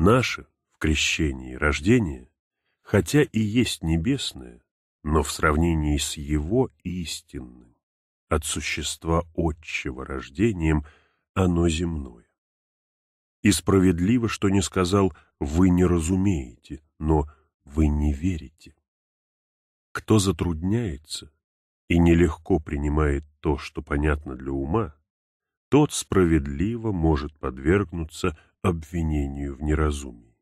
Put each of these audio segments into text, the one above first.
Наше в крещении рождение, хотя и есть небесное, но в сравнении с его истинным, от существа отчего рождением, оно земное. И справедливо, что не сказал «вы не разумеете», но «вы не верите». Кто затрудняется и нелегко принимает то, что понятно для ума, тот справедливо может подвергнуться обвинению в неразумии.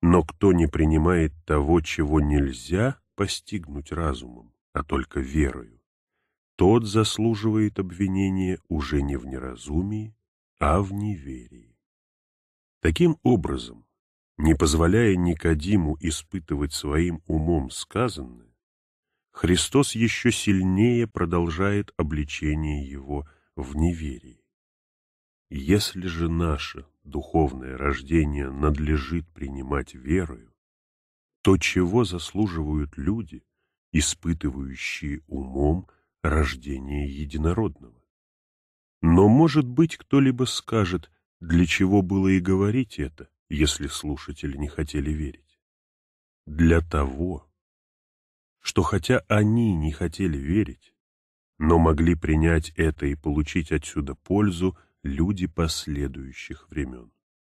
Но кто не принимает того, чего нельзя постигнуть разумом, а только верою, тот заслуживает обвинения уже не в неразумии, а в неверии. Таким образом, не позволяя Никодиму испытывать своим умом сказанное, Христос еще сильнее продолжает обличение его в неверии. Если же наше духовное рождение надлежит принимать верою, то чего заслуживают люди, испытывающие умом рождение единородного? Но, может быть, кто-либо скажет, для чего было и говорить это, если слушатели не хотели верить? Для того, что хотя они не хотели верить, но могли принять это и получить отсюда пользу люди последующих времен.